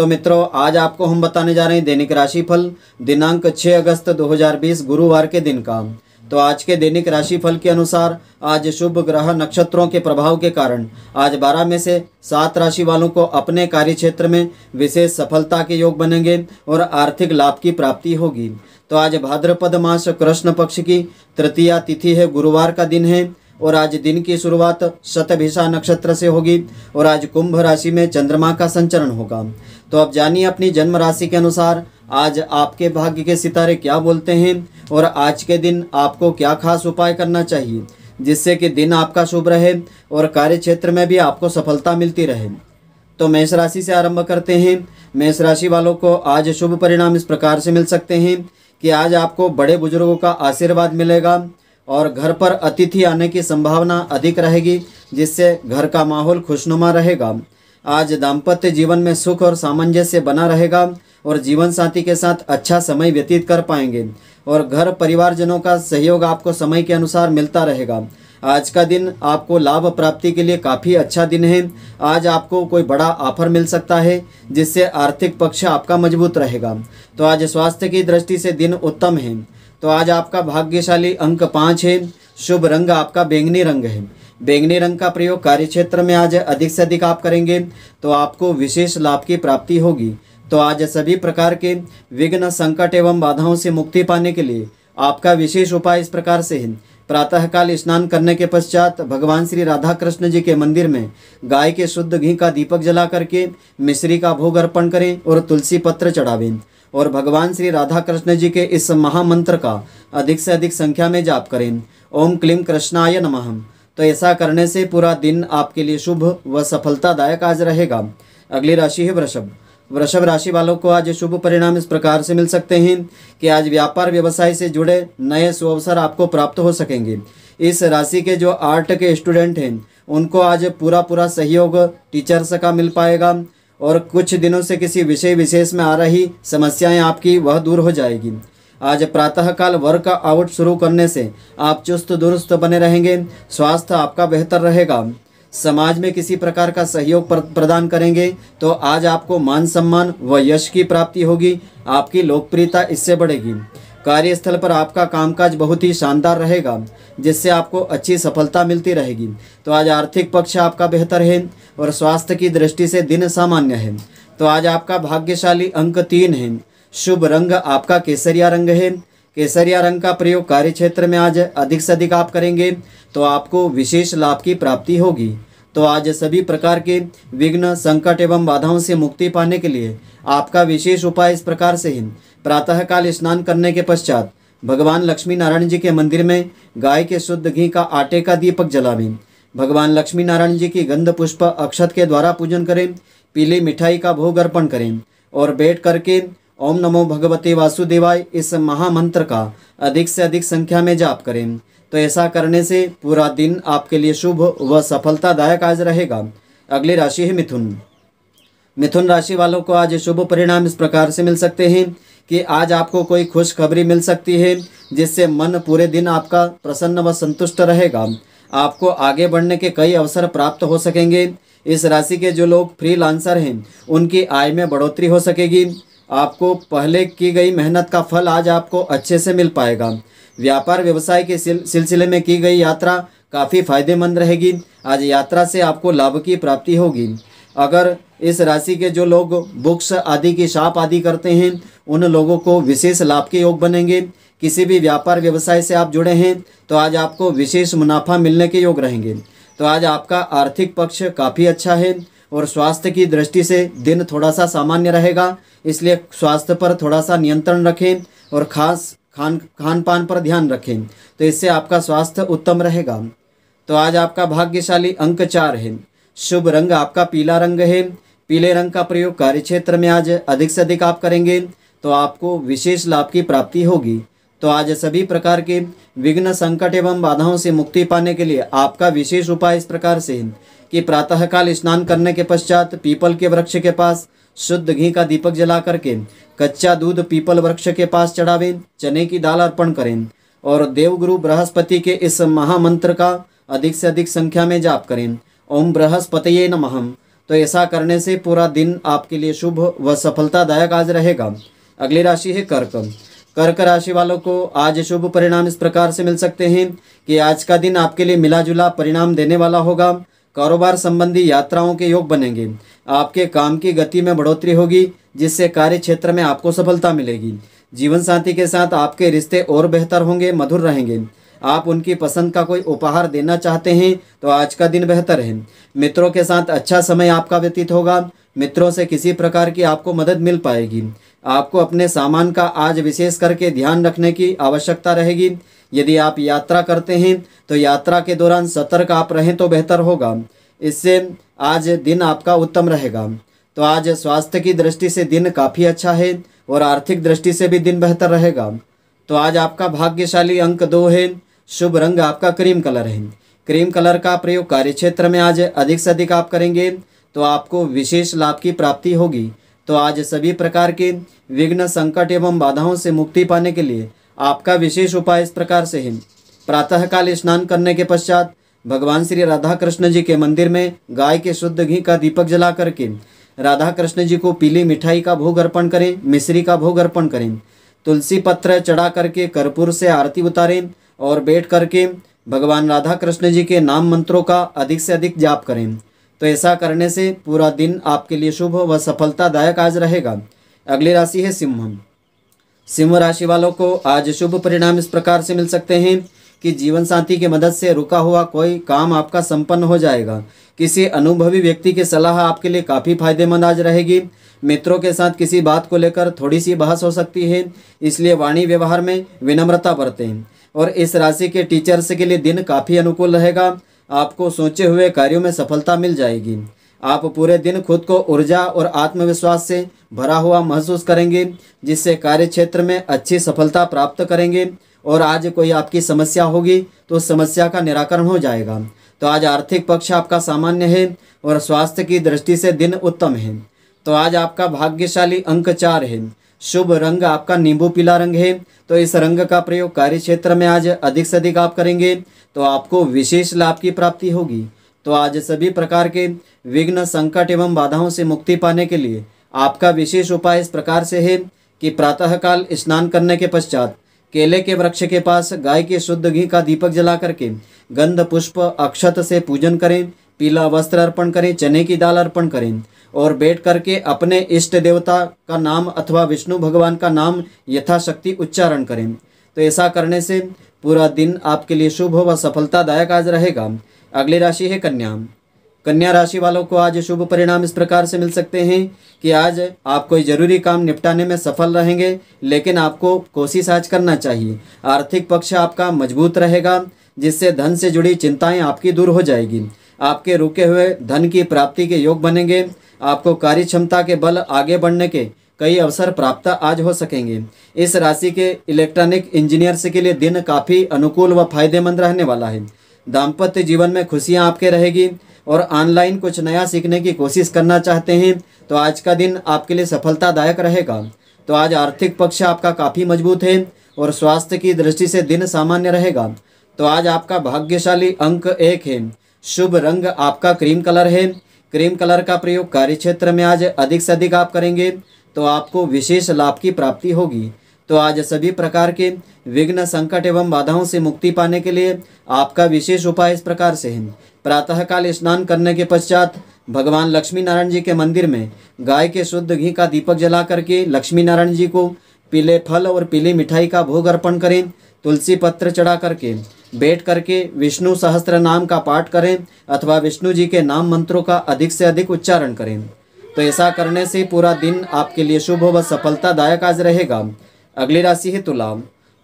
तो मित्रों आज आपको हम बताने जा रहे हैं दैनिक राशिफल दिनांक 6 अगस्त 2020 गुरुवार के दिन का तो आज के दैनिक राशिफल के अनुसार आज शुभ ग्रह नक्षत्रों के प्रभाव के कारण आज बारह में से सात राशि वालों को अपने कार्य क्षेत्र में विशेष सफलता के योग बनेंगे और आर्थिक लाभ की प्राप्ति होगी तो आज भाद्रपद मास कृष्ण पक्ष की तृतीया तिथि है गुरुवार का दिन है और आज दिन की शुरुआत शतभिषा नक्षत्र से होगी और आज कुंभ राशि में चंद्रमा का संचरण होगा तो अब जानिए अपनी जन्म राशि के अनुसार आज आपके भाग्य के सितारे क्या बोलते हैं और आज के दिन आपको क्या खास उपाय करना चाहिए जिससे कि दिन आपका शुभ रहे और कार्य क्षेत्र में भी आपको सफलता मिलती रहे तो मेष राशि से आरंभ करते हैं मेष राशि वालों को आज शुभ परिणाम इस प्रकार से मिल सकते हैं कि आज आपको बड़े बुजुर्गों का आशीर्वाद मिलेगा और घर पर अतिथि आने की संभावना अधिक रहेगी जिससे घर का माहौल खुशनुमा रहेगा आज दाम्पत्य जीवन में सुख और सामंजस्य बना रहेगा और जीवन साथी के साथ अच्छा समय व्यतीत कर पाएंगे और घर परिवारजनों का सहयोग आपको समय के अनुसार मिलता रहेगा आज का दिन आपको लाभ प्राप्ति के लिए काफ़ी अच्छा दिन है आज आपको कोई बड़ा ऑफर मिल सकता है जिससे आर्थिक पक्ष आपका मजबूत रहेगा तो आज स्वास्थ्य की दृष्टि से दिन उत्तम है तो आज आपका भाग्यशाली अंक पाँच है शुभ रंग आपका बैंगनी रंग है बैंगनी रंग का प्रयोग कार्य क्षेत्र में आज अधिक से अधिक आप करेंगे तो आपको विशेष लाभ की प्राप्ति होगी तो आज सभी प्रकार के विघ्न संकट एवं बाधाओं से मुक्ति पाने के लिए आपका विशेष उपाय इस प्रकार से है प्रातःकाल स्नान करने के पश्चात भगवान श्री राधा कृष्ण जी के मंदिर में गाय के शुद्ध घी का दीपक जला करके मिश्री का भोग अर्पण करें और तुलसी पत्र चढ़ावें और भगवान श्री राधा कृष्ण जी के इस महामंत्र का अधिक से अधिक संख्या में जाप करें ओम क्लीम कृष्णाय नमः तो ऐसा करने से पूरा दिन आपके लिए शुभ व सफलतादायक आज रहेगा अगली राशि है वृषभ वृषभ राशि वालों को आज शुभ परिणाम इस प्रकार से मिल सकते हैं कि आज व्यापार व्यवसाय से जुड़े नए सुअवसर आपको प्राप्त हो सकेंगे इस राशि के जो आर्ट के स्टूडेंट हैं उनको आज पूरा पूरा सहयोग टीचर्स का मिल पाएगा और कुछ दिनों से किसी विषय विशेष में आ रही समस्याएं आपकी वह दूर हो जाएगी आज प्रातःकाल वर्कआउट शुरू करने से आप चुस्त दुरुस्त बने रहेंगे स्वास्थ्य आपका बेहतर रहेगा समाज में किसी प्रकार का सहयोग प्रदान करेंगे तो आज आपको मान सम्मान व यश की प्राप्ति होगी आपकी लोकप्रियता इससे बढ़ेगी कार्यस्थल पर आपका कामकाज बहुत ही शानदार रहेगा जिससे आपको अच्छी सफलता मिलती रहेगी तो आज आर्थिक पक्ष आपका बेहतर है और स्वास्थ्य की दृष्टि से दिन सामान्य है तो आज आपका भाग्यशाली अंक तीन है शुभ रंग आपका केसरिया रंग है केसरिया रंग का प्रयोग कार्य क्षेत्र में आज अधिक से अधिक आप करेंगे तो आपको विशेष लाभ की प्राप्ति होगी तो आज सभी प्रकार के विघ्न संकट एवं बाधाओं से मुक्ति पाने के लिए आपका विशेष उपाय इस प्रकार से है प्रातःकाल स्नान करने के पश्चात भगवान लक्ष्मी नारायण जी के मंदिर में गाय के शुद्ध घी का आटे का दीपक जलावें भगवान लक्ष्मी नारायण जी की गंध पुष्प अक्षत के द्वारा पूजन करें पीली मिठाई का भोग अर्पण करें और बैठ करके ओम नमो भगवते वासुदेवाय इस महामंत्र का अधिक से अधिक संख्या में जाप करें तो ऐसा करने से पूरा दिन आपके लिए शुभ व सफलतादायक आज रहेगा अगली राशि है मिथुन मिथुन राशि वालों को आज शुभ परिणाम इस प्रकार से मिल सकते हैं कि आज आपको कोई खुशखबरी मिल सकती है जिससे मन पूरे दिन आपका प्रसन्न व संतुष्ट रहेगा आपको आगे बढ़ने के कई अवसर प्राप्त हो सकेंगे इस राशि के जो लोग फ्री लांसर हैं उनकी आय में बढ़ोतरी हो सकेगी आपको पहले की गई मेहनत का फल आज आपको अच्छे से मिल पाएगा व्यापार व्यवसाय के सिलसिले में की गई यात्रा काफ़ी फायदेमंद रहेगी आज यात्रा से आपको लाभ की प्राप्ति होगी अगर इस राशि के जो लोग बुक्स आदि की शाप आदि करते हैं उन लोगों को विशेष लाभ के योग बनेंगे किसी भी व्यापार व्यवसाय से आप जुड़े हैं तो आज आपको विशेष मुनाफा मिलने के योग रहेंगे तो आज आपका आर्थिक पक्ष काफ़ी अच्छा है और स्वास्थ्य की दृष्टि से दिन थोड़ा सा सामान्य रहेगा इसलिए स्वास्थ्य पर थोड़ा सा नियंत्रण रखें और खास खान खान पान पर ध्यान रखें तो इससे आपका स्वास्थ्य उत्तम रहेगा तो आज आपका भाग्यशाली अंक चार है शुभ रंग आपका पीला रंग है पीले रंग का प्रयोग कार्य क्षेत्र में आज अधिक से अधिक आप करेंगे तो आपको विशेष लाभ की प्राप्ति होगी तो आज सभी प्रकार के विघ्न संकट एवं बाधाओं से मुक्ति पाने के लिए आपका विशेष उपाय इस प्रकार से है कि प्रातःकाल स्नान करने के पश्चात पीपल के वृक्ष के पास शुद्ध घी का दीपक जला करके कच्चा दूध पीपल वृक्ष के पास चढ़ावें चने की दाल अर्पण करें और देवगुरु बृहस्पति के इस महामंत्र का अधिक से अधिक संख्या में जाप करें ओम बृहस्पतये नमः तो ऐसा करने से पूरा दिन आपके लिए शुभ व सफलतादायक आज रहेगा अगली राशि है कर्क कर्क राशि वालों को आज शुभ परिणाम इस प्रकार से मिल सकते हैं कि आज का दिन आपके लिए मिला जुला परिणाम देने वाला होगा कारोबार संबंधी यात्राओं के योग बनेंगे आपके काम की गति में बढ़ोतरी होगी जिससे कार्य क्षेत्र में आपको सफलता मिलेगी जीवन साथी के साथ आपके रिश्ते और बेहतर होंगे मधुर रहेंगे आप उनकी पसंद का कोई उपहार देना चाहते हैं तो आज का दिन बेहतर है मित्रों के साथ अच्छा समय आपका व्यतीत होगा मित्रों से किसी प्रकार की आपको मदद मिल पाएगी आपको अपने सामान का आज विशेष करके ध्यान रखने की आवश्यकता रहेगी यदि आप यात्रा करते हैं तो यात्रा के दौरान सतर्क आप रहें तो बेहतर होगा इससे आज दिन आपका उत्तम रहेगा तो आज स्वास्थ्य की दृष्टि से दिन काफ़ी अच्छा है और आर्थिक दृष्टि से भी दिन बेहतर रहेगा तो आज आपका भाग्यशाली अंक दो है शुभ रंग आपका क्रीम कलर है क्रीम कलर का प्रयोग कार्य क्षेत्र में आज अधिक से अधिक आप करेंगे तो आपको विशेष लाभ की प्राप्ति होगी तो आज सभी प्रकार के विघ्न संकट एवं बाधाओं से मुक्ति पाने के लिए आपका विशेष उपाय इस प्रकार से है प्रातःकाल स्नान करने के पश्चात भगवान श्री राधा कृष्ण जी के मंदिर में गाय के शुद्ध घी का दीपक जला करके राधा कृष्ण जी को पीली मिठाई का भोग अर्पण करें मिश्री का भोग अर्पण करें तुलसी पत्र चढ़ा करके कर्पूर से आरती उतारें और बैठ करके भगवान राधा कृष्ण जी के नाम मंत्रों का अधिक से अधिक जाप करें तो ऐसा करने से पूरा दिन आपके लिए शुभ व सफलतादायक आज रहेगा अगली राशि है सिंह सिंह राशि वालों को आज शुभ परिणाम इस प्रकार से मिल सकते हैं कि जीवन साथी की मदद से रुका हुआ कोई काम आपका संपन्न हो जाएगा किसी अनुभवी व्यक्ति की सलाह आपके लिए काफ़ी फायदेमंद आज रहेगी मित्रों के साथ किसी बात को लेकर थोड़ी सी बहस हो सकती है इसलिए वाणी व्यवहार में विनम्रता बरतें और इस राशि के टीचर्स के लिए दिन काफ़ी अनुकूल रहेगा आपको सोचे हुए कार्यों में सफलता मिल जाएगी आप पूरे दिन खुद को ऊर्जा और आत्मविश्वास से भरा हुआ महसूस करेंगे जिससे कार्य क्षेत्र में अच्छी सफलता प्राप्त करेंगे और आज कोई आपकी समस्या होगी तो उस समस्या का निराकरण हो जाएगा तो आज आर्थिक पक्ष आपका सामान्य है और स्वास्थ्य की दृष्टि से दिन उत्तम है तो आज आपका भाग्यशाली अंक चार है शुभ रंग आपका नींबू पीला रंग है तो इस रंग का प्रयोग कार्य क्षेत्र में आज अधिक से अधिक आप करेंगे तो आपको विशेष लाभ की प्राप्ति होगी तो आज सभी प्रकार के विघ्न संकट एवं बाधाओं से मुक्ति पाने के लिए आपका विशेष उपाय इस प्रकार से है कि प्रातःकाल स्नान करने के पश्चात केले के वृक्ष के पास गाय के शुद्ध घी का दीपक जला करके गंध पुष्प अक्षत से पूजन करें पीला वस्त्र अर्पण करें चने की दाल अर्पण करें और बैठ करके अपने इष्ट देवता का नाम अथवा विष्णु भगवान का नाम यथाशक्ति उच्चारण करें तो ऐसा करने से पूरा दिन आपके लिए शुभ व सफलतादायक आज रहेगा अगली राशि है कन्या कन्या राशि वालों को आज शुभ परिणाम इस प्रकार से मिल सकते हैं कि आज आप कोई जरूरी काम निपटाने में सफल रहेंगे लेकिन आपको कोशिश आज करना चाहिए आर्थिक पक्ष आपका मजबूत रहेगा जिससे धन से जुड़ी चिंताएं आपकी दूर हो जाएगी आपके रुके हुए धन की प्राप्ति के योग बनेंगे आपको कार्य क्षमता के बल आगे बढ़ने के कई अवसर प्राप्त आज हो सकेंगे इस राशि के इलेक्ट्रॉनिक इंजीनियर्स के लिए दिन काफ़ी अनुकूल व फायदेमंद रहने वाला है दाम्पत्य जीवन में खुशियाँ आपके रहेगी और ऑनलाइन कुछ नया सीखने की कोशिश करना चाहते हैं तो आज का दिन आपके लिए सफलतादायक रहेगा तो आज आर्थिक पक्ष आपका काफ़ी मजबूत है और स्वास्थ्य की दृष्टि से दिन सामान्य रहेगा तो आज आपका भाग्यशाली अंक एक है शुभ रंग आपका क्रीम कलर है क्रीम कलर का प्रयोग कार्य क्षेत्र में आज अधिक से अधिक आप करेंगे तो आपको विशेष लाभ की प्राप्ति होगी तो आज सभी प्रकार के विघ्न संकट एवं बाधाओं से मुक्ति पाने के लिए आपका विशेष उपाय इस प्रकार से है प्रातःकाल स्नान करने के पश्चात भगवान लक्ष्मी नारायण जी के मंदिर में गाय के शुद्ध घी का दीपक जला करके लक्ष्मी नारायण जी को पीले फल और पीली मिठाई का भोग अर्पण करें तुलसी पत्र चढ़ा करके बैठ करके विष्णु सहस्त्र नाम का पाठ करें अथवा विष्णु जी के नाम मंत्रों का अधिक से अधिक उच्चारण करें तो ऐसा करने से पूरा दिन आपके लिए शुभ व सफलतादायक आज रहेगा अगली राशि है तुला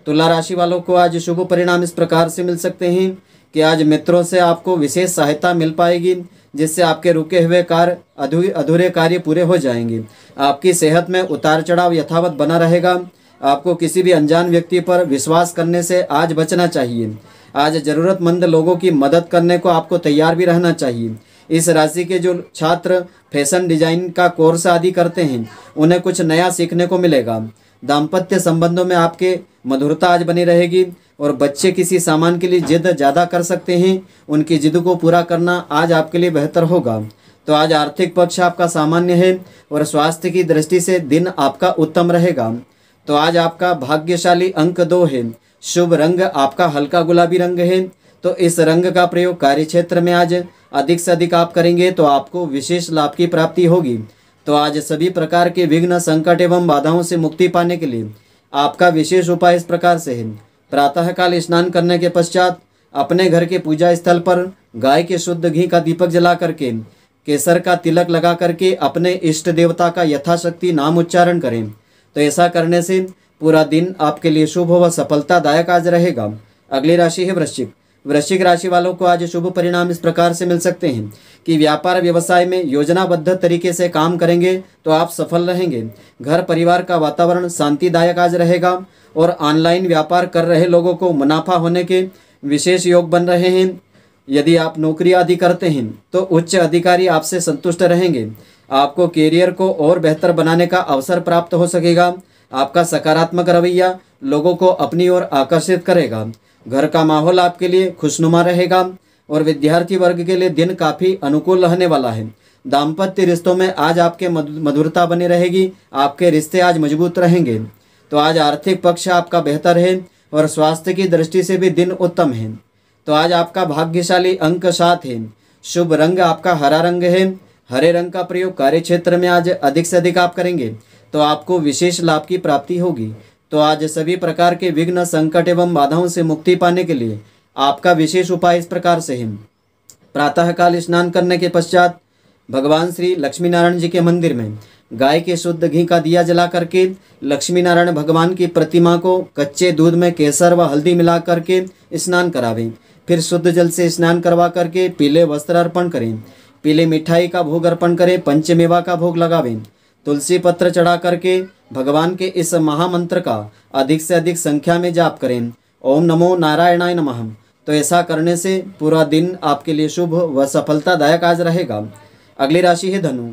तुला राशि वालों को आज शुभ परिणाम इस प्रकार से मिल सकते हैं कि आज मित्रों से आपको विशेष सहायता मिल पाएगी जिससे आपके रुके हुए कार्य अधूरे कार्य पूरे हो जाएंगे आपकी सेहत में उतार चढ़ाव यथावत बना रहेगा आपको किसी भी अनजान व्यक्ति पर विश्वास करने से आज बचना चाहिए आज ज़रूरतमंद लोगों की मदद करने को आपको तैयार भी रहना चाहिए इस राशि के जो छात्र फैशन डिजाइन का कोर्स आदि करते हैं उन्हें कुछ नया सीखने को मिलेगा दाम्पत्य संबंधों में आपके मधुरता आज बनी रहेगी और बच्चे किसी सामान के लिए जिद ज़्यादा कर सकते हैं उनकी जिद को पूरा करना आज आपके लिए बेहतर होगा तो आज आर्थिक पक्ष आपका सामान्य है और स्वास्थ्य की दृष्टि से दिन आपका उत्तम रहेगा तो आज आपका भाग्यशाली अंक दो है शुभ रंग आपका हल्का गुलाबी रंग है तो इस रंग का प्रयोग कार्य क्षेत्र में आज अधिक से अधिक आप करेंगे तो आपको विशेष लाभ की प्राप्ति होगी तो आज सभी प्रकार के विघ्न संकट एवं बाधाओं से मुक्ति पाने के लिए आपका विशेष उपाय इस प्रकार से है प्रातःकाल स्नान करने के पश्चात अपने घर के पूजा स्थल पर गाय के शुद्ध घी का दीपक जला करके केसर का तिलक लगा करके अपने इष्ट देवता का यथाशक्ति नाम उच्चारण करें तो ऐसा करने से पूरा दिन आपके लिए शुभ व सफलतादायक आज रहेगा अगली राशि है वृश्चिक वृश्चिक राशि वालों को आज शुभ परिणाम इस प्रकार से मिल सकते हैं कि व्यापार व्यवसाय में योजनाबद्ध तरीके से काम करेंगे तो आप सफल रहेंगे घर परिवार का वातावरण शांतिदायक आज रहेगा और ऑनलाइन व्यापार कर रहे लोगों को मुनाफा होने के विशेष योग बन रहे हैं यदि आप नौकरी आदि करते हैं तो उच्च अधिकारी आपसे संतुष्ट रहेंगे आपको कैरियर को और बेहतर बनाने का अवसर प्राप्त हो सकेगा आपका सकारात्मक रवैया लोगों को अपनी ओर आकर्षित करेगा घर का माहौल आपके लिए खुशनुमा रहेगा और विद्यार्थी वर्ग के लिए दिन काफ़ी अनुकूल रहने वाला है दाम्पत्य रिश्तों में आज आपके मधुरता बनी रहेगी आपके रिश्ते आज मजबूत रहेंगे तो आज आर्थिक पक्ष आपका बेहतर है और स्वास्थ्य की दृष्टि से भी दिन उत्तम है तो आज आपका भाग्यशाली अंक सात है शुभ रंग आपका हरा रंग है हरे रंग का प्रयोग कार्य क्षेत्र में आज अधिक से अधिक आप करेंगे तो आपको विशेष लाभ की प्राप्ति होगी तो आज सभी प्रकार के विघ्न संकट एवं बाधाओं से मुक्ति पाने के लिए आपका विशेष उपाय इस प्रकार से है प्रातःकाल स्नान करने के पश्चात भगवान श्री लक्ष्मी नारायण जी के मंदिर में गाय के शुद्ध घी का दिया जला करके लक्ष्मी नारायण भगवान की प्रतिमा को कच्चे दूध में केसर व हल्दी मिला करके स्नान करावें फिर शुद्ध जल से स्नान करवा करके पीले वस्त्र अर्पण करें पीले मिठाई का भोग अर्पण करें पंचमेवा का भोग लगावें तुलसी पत्र चढ़ा करके भगवान के इस महामंत्र का अधिक से अधिक संख्या में जाप करें ओम नमो नारायणाय नमः तो ऐसा करने से पूरा दिन आपके लिए शुभ व सफलतादायक आज रहेगा अगली राशि है धनु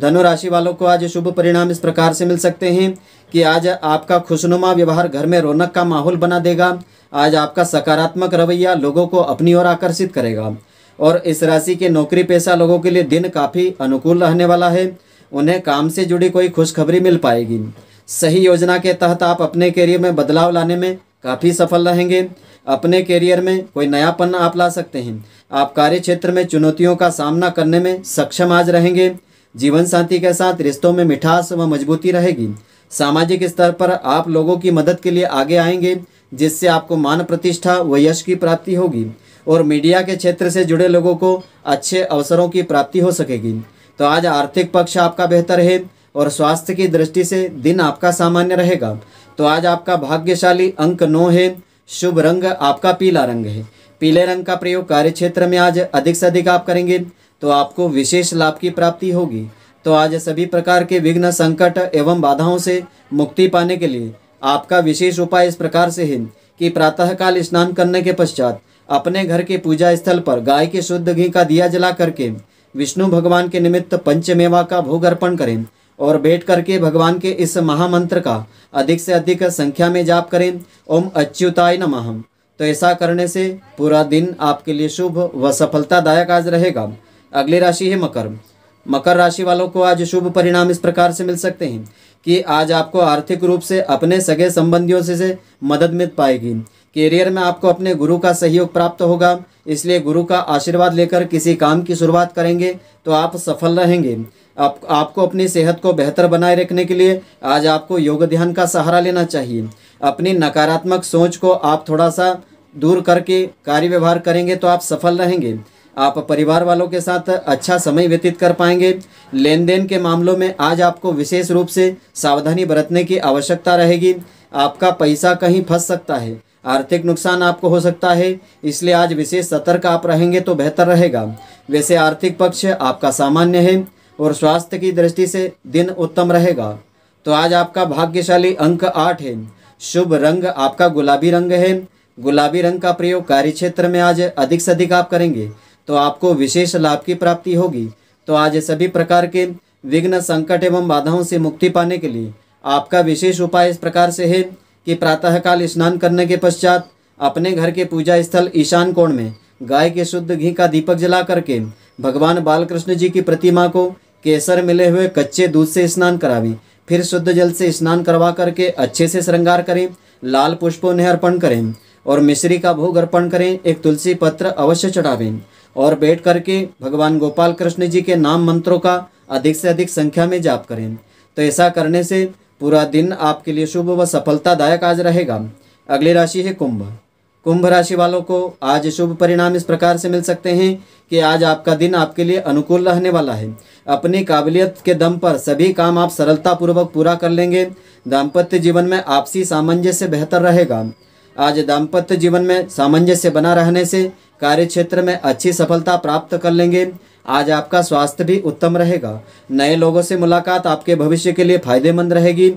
धनु राशि वालों को आज शुभ परिणाम इस प्रकार से मिल सकते हैं कि आज आपका खुशनुमा व्यवहार घर में रौनक का माहौल बना देगा आज आपका सकारात्मक रवैया लोगों को अपनी ओर आकर्षित करेगा और इस राशि के नौकरी पेशा लोगों के लिए दिन काफ़ी अनुकूल रहने वाला है उन्हें काम से जुड़ी कोई खुशखबरी मिल पाएगी सही योजना के तहत आप अपने करियर में बदलाव लाने में काफ़ी सफल रहेंगे अपने करियर में कोई नयापन आप ला सकते हैं आप कार्य क्षेत्र में चुनौतियों का सामना करने में सक्षम आज रहेंगे जीवन साथी के साथ रिश्तों में मिठास व मजबूती रहेगी सामाजिक स्तर पर आप लोगों की मदद के लिए आगे आएंगे जिससे आपको मान प्रतिष्ठा व यश की प्राप्ति होगी और मीडिया के क्षेत्र से जुड़े लोगों को अच्छे अवसरों की प्राप्ति हो सकेगी तो आज आर्थिक पक्ष आपका बेहतर है और स्वास्थ्य की दृष्टि से दिन आपका सामान्य रहेगा तो आज आपका भाग्यशाली अंक नौ है शुभ रंग आपका पीला रंग है पीले रंग का प्रयोग कार्य क्षेत्र में आज अधिक से अधिक आप करेंगे तो आपको विशेष लाभ की प्राप्ति होगी तो आज सभी प्रकार के विघ्न संकट एवं बाधाओं से मुक्ति पाने के लिए आपका विशेष उपाय इस प्रकार से है कि प्रातःकाल स्नान करने के पश्चात अपने घर के पूजा स्थल पर गाय के शुद्ध घी का दिया जला करके विष्णु भगवान के निमित्त पंचमेवा का भोग अर्पण करें और बैठ करके भगवान के इस महामंत्र का अधिक से अधिक संख्या में जाप करें ओम अच्युताय नमः तो ऐसा करने से पूरा दिन आपके लिए शुभ व सफलतादायक आज रहेगा अगली राशि है मकर मकर राशि वालों को आज शुभ परिणाम इस प्रकार से मिल सकते हैं कि आज आपको आर्थिक रूप से अपने सगे संबंधियों से, से मदद मिल पाएगी करियर में आपको अपने गुरु का सहयोग प्राप्त होगा इसलिए गुरु का आशीर्वाद लेकर किसी काम की शुरुआत करेंगे तो आप सफल रहेंगे आप आपको अपनी सेहत को बेहतर बनाए रखने के लिए आज आपको योग ध्यान का सहारा लेना चाहिए अपनी नकारात्मक सोच को आप थोड़ा सा दूर करके कार्य व्यवहार करेंगे तो आप सफल रहेंगे आप परिवार वालों के साथ अच्छा समय व्यतीत कर पाएंगे लेन देन के मामलों में आज आपको विशेष रूप से सावधानी बरतने की आवश्यकता रहेगी आपका पैसा कहीं फंस सकता है आर्थिक नुकसान आपको हो सकता है इसलिए आज विशेष सतर्क आप रहेंगे तो बेहतर रहेगा वैसे आर्थिक पक्ष आपका सामान्य है और स्वास्थ्य की दृष्टि से दिन उत्तम रहेगा तो आज आपका भाग्यशाली अंक आठ है शुभ रंग आपका गुलाबी रंग है गुलाबी रंग का प्रयोग कार्य क्षेत्र में आज अधिक से अधिक आप करेंगे तो आपको विशेष लाभ की प्राप्ति होगी तो आज सभी प्रकार के विघ्न संकट एवं बाधाओं से मुक्ति पाने के लिए आपका विशेष उपाय इस प्रकार से है कि प्रातःकाल स्नान करने के पश्चात अपने घर के पूजा स्थल ईशान कोण में गाय के शुद्ध घी का दीपक जला करके भगवान बालकृष्ण जी की प्रतिमा को केसर मिले हुए कच्चे दूध से स्नान करावें फिर शुद्ध जल से स्नान करवा करके अच्छे से श्रृंगार करें लाल पुष्प उन्हें अर्पण करें और मिश्री का भोग अर्पण करें एक तुलसी पत्र अवश्य चढ़ावें और बैठ करके भगवान गोपाल कृष्ण जी के नाम मंत्रों का अधिक से अधिक संख्या में जाप करें तो ऐसा करने से पूरा दिन आपके लिए शुभ व सफलतादायक आज रहेगा अगली राशि है कुंभ कुंभ राशि वालों को आज शुभ परिणाम इस प्रकार से मिल सकते हैं कि आज आपका दिन आपके लिए अनुकूल रहने वाला है अपनी काबिलियत के दम पर सभी काम आप सरलतापूर्वक पूरा कर लेंगे दाम्पत्य जीवन में आपसी सामंजस्य बेहतर रहेगा आज दाम्पत्य जीवन में सामंजस्य बना रहने से कार्य क्षेत्र में अच्छी सफलता प्राप्त कर लेंगे आज आपका स्वास्थ्य भी उत्तम रहेगा नए लोगों से मुलाकात आपके भविष्य के लिए फायदेमंद रहेगी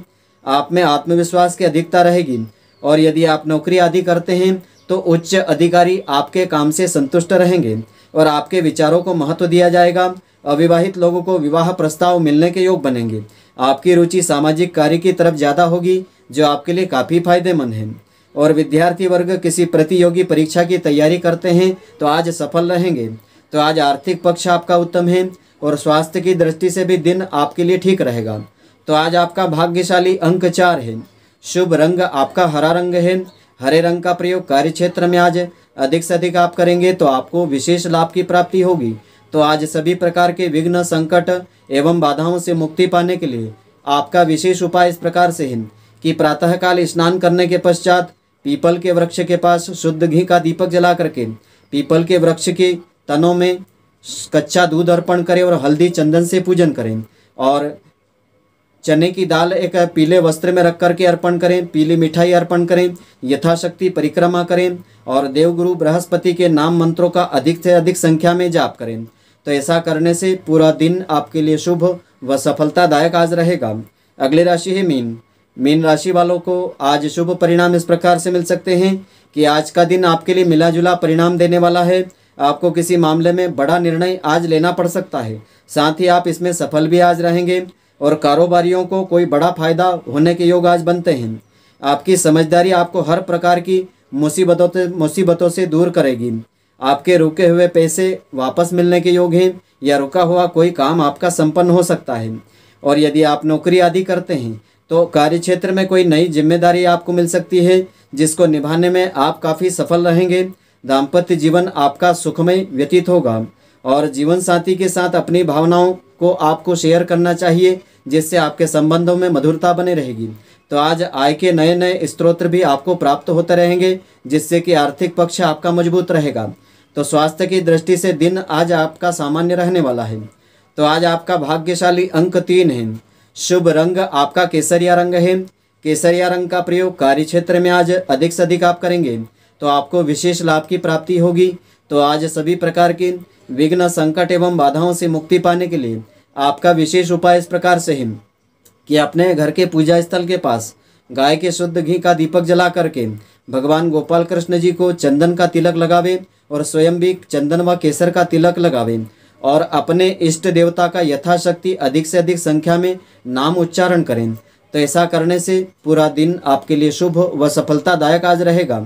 आप में आत्मविश्वास की अधिकता रहेगी और यदि आप नौकरी आदि करते हैं तो उच्च अधिकारी आपके काम से संतुष्ट रहेंगे और आपके विचारों को महत्व दिया जाएगा अविवाहित लोगों को विवाह प्रस्ताव मिलने के योग बनेंगे आपकी रुचि सामाजिक कार्य की तरफ ज़्यादा होगी जो आपके लिए काफ़ी फायदेमंद है और विद्यार्थी वर्ग किसी प्रतियोगी परीक्षा की तैयारी करते हैं तो आज सफल रहेंगे तो आज आर्थिक पक्ष आपका उत्तम है और स्वास्थ्य की दृष्टि से भी दिन आपके लिए ठीक रहेगा तो आज आपका भाग्यशाली अंक चार है शुभ रंग आपका हरा रंग है हरे रंग का प्रयोग कार्य क्षेत्र में आज अधिक से अधिक आप करेंगे तो आपको विशेष लाभ की प्राप्ति होगी तो आज सभी प्रकार के विघ्न संकट एवं बाधाओं से मुक्ति पाने के लिए आपका विशेष उपाय इस प्रकार से है कि प्रातःकाल स्नान करने के पश्चात पीपल के वृक्ष के पास शुद्ध घी का दीपक जला करके पीपल के वृक्ष की तनों में कच्चा दूध अर्पण करें और हल्दी चंदन से पूजन करें और चने की दाल एक पीले वस्त्र में रख करके अर्पण करें पीली मिठाई अर्पण करें यथाशक्ति परिक्रमा करें और देवगुरु बृहस्पति के नाम मंत्रों का अधिक से अधिक संख्या में जाप करें तो ऐसा करने से पूरा दिन आपके लिए शुभ व सफलतादायक आज रहेगा अगली राशि है मीन मीन राशि वालों को आज शुभ परिणाम इस प्रकार से मिल सकते हैं कि आज का दिन आपके लिए मिला जुला परिणाम देने वाला है आपको किसी मामले में बड़ा निर्णय आज लेना पड़ सकता है साथ ही आप इसमें सफल भी आज रहेंगे और कारोबारियों को कोई बड़ा फायदा होने के योग आज बनते हैं आपकी समझदारी आपको हर प्रकार की मुसीबतों मुसीबतों से दूर करेगी आपके रुके हुए पैसे वापस मिलने के योग हैं या रुका हुआ कोई काम आपका संपन्न हो सकता है और यदि आप नौकरी आदि करते हैं तो कार्य क्षेत्र में कोई नई जिम्मेदारी आपको मिल सकती है जिसको निभाने में आप काफ़ी सफल रहेंगे दाम्पत्य जीवन आपका सुखमय व्यतीत होगा और जीवन साथी के साथ अपनी भावनाओं को आपको शेयर करना चाहिए जिससे आपके संबंधों में मधुरता बने रहेगी तो आज आय के नए नए स्त्रोत्र भी आपको प्राप्त होते रहेंगे जिससे कि आर्थिक पक्ष आपका मजबूत रहेगा तो स्वास्थ्य की दृष्टि से दिन आज आपका सामान्य रहने वाला है तो आज आपका भाग्यशाली अंक तीन है शुभ रंग आपका केसरिया रंग है केसरिया रंग का प्रयोग कार्य क्षेत्र में आज अधिक से अधिक आप करेंगे तो आपको विशेष लाभ की प्राप्ति होगी तो आज सभी प्रकार के विघ्न संकट एवं बाधाओं से मुक्ति पाने के लिए आपका विशेष उपाय इस प्रकार से है कि अपने घर के पूजा स्थल के पास गाय के शुद्ध घी का दीपक जला करके भगवान गोपाल कृष्ण जी को चंदन का तिलक लगावे और स्वयं भी चंदन व केसर का तिलक लगावे और अपने इष्ट देवता का यथाशक्ति अधिक से अधिक संख्या में नाम उच्चारण करें तो ऐसा करने से पूरा दिन आपके लिए शुभ व सफलतादायक आज रहेगा